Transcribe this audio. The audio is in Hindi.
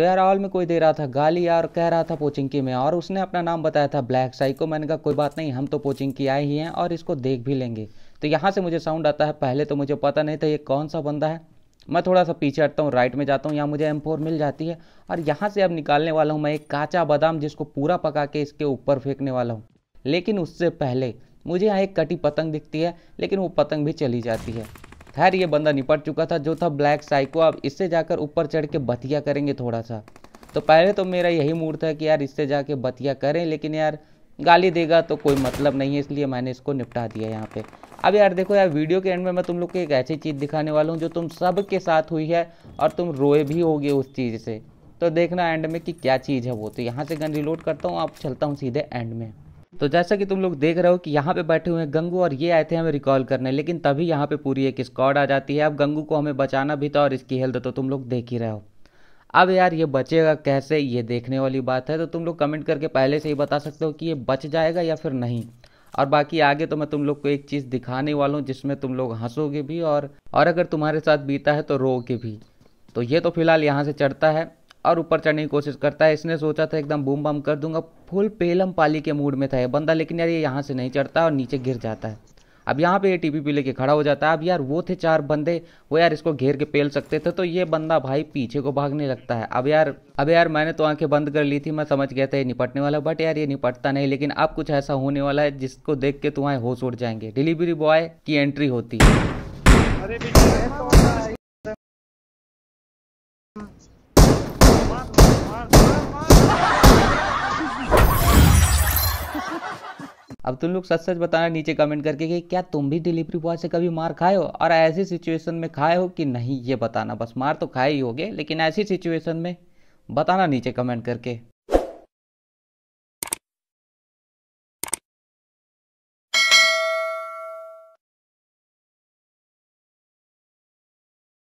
कहरावल में कोई दे रहा था गाली यार कह रहा था की में और उसने अपना नाम बताया था ब्लैक साई को मैंने कहा कोई बात नहीं हम तो पोचिंग की आए ही हैं और इसको देख भी लेंगे तो यहाँ से मुझे साउंड आता है पहले तो मुझे पता नहीं था ये कौन सा बंदा है मैं थोड़ा सा पीछे हटता हूँ राइट में जाता हूँ यहाँ मुझे एम फोर मिल जाती है और यहाँ से अब निकालने वाला हूँ मैं एक काचा बादाम जिसको पूरा पका के इसके ऊपर फेंकने वाला हूँ लेकिन उससे पहले मुझे यहाँ एक कटी पतंग दिखती है लेकिन वो पतंग भी चली जाती है खैर ये बंदा निपट चुका था जो था ब्लैक साइको अब इससे जाकर ऊपर चढ़ के बतिया करेंगे थोड़ा सा तो पहले तो मेरा यही मूड था कि यार इससे जाके बतिया करें लेकिन यार गाली देगा तो कोई मतलब नहीं है इसलिए मैंने इसको निपटा दिया यहाँ पे अब यार देखो यार वीडियो के एंड में मैं तुम लोग को एक ऐसी चीज़ दिखाने वाला हूँ जो तुम सब के साथ हुई है और तुम रोए भी होगे उस चीज़ से तो देखना एंड में कि क्या चीज़ है वो तो यहाँ से गन रिलोड करता हूँ आप चलता हूँ सीधे एंड में तो जैसा कि तुम लोग देख रहे हो कि यहाँ पे बैठे हुए हैं गंगू और ये आए थे हमें रिकॉल करने लेकिन तभी यहाँ पे पूरी एक स्क्वाड आ जाती है अब गंगू को हमें बचाना भी था और इसकी हेल्थ तो तुम लोग देख ही रहे हो अब यार ये बचेगा कैसे ये देखने वाली बात है तो तुम लोग कमेंट करके पहले से ही बता सकते हो कि ये बच जाएगा या फिर नहीं और बाकी आगे तो मैं तुम लोग को एक चीज़ दिखाने वाला हूँ जिसमें तुम लोग हंसोगे भी और और अगर तुम्हारे साथ बीता है तो रोगे भी तो ये तो फिलहाल यहाँ से चढ़ता है और ऊपर चढ़ने की कोशिश करता है इसने सोचा था एकदम बूम बम कर दूंगा फुल पेलम पाली के मूड में था ये बंदा लेकिन यार ये यहाँ से नहीं चढ़ता और नीचे गिर जाता है अब यहाँ पे ये टीपी पी लेके खड़ा हो जाता है अब यार वो थे चार बंदे वो यार इसको घेर के पेल सकते थे तो ये बंदा भाई पीछे को भागने लगता है अब यार अब यार मैंने तो आंखें बंद कर ली थी मैं समझ गया था ये निपटने वाला बट यार ये निपटता नहीं लेकिन अब कुछ ऐसा होने वाला है जिसको देख के तुम्हारे होश उड़ जाएंगे डिलीवरी बॉय की एंट्री होती है अब तुम लोग सच सच बताना नीचे कमेंट करके कि क्या तुम भी डिलीवरी बॉय से कभी मार खाए हो और ऐसी सिचुएशन में खाए हो कि नहीं ये बताना बस मार तो खाए ही होगे लेकिन ऐसी सिचुएशन में बताना नीचे कमेंट करके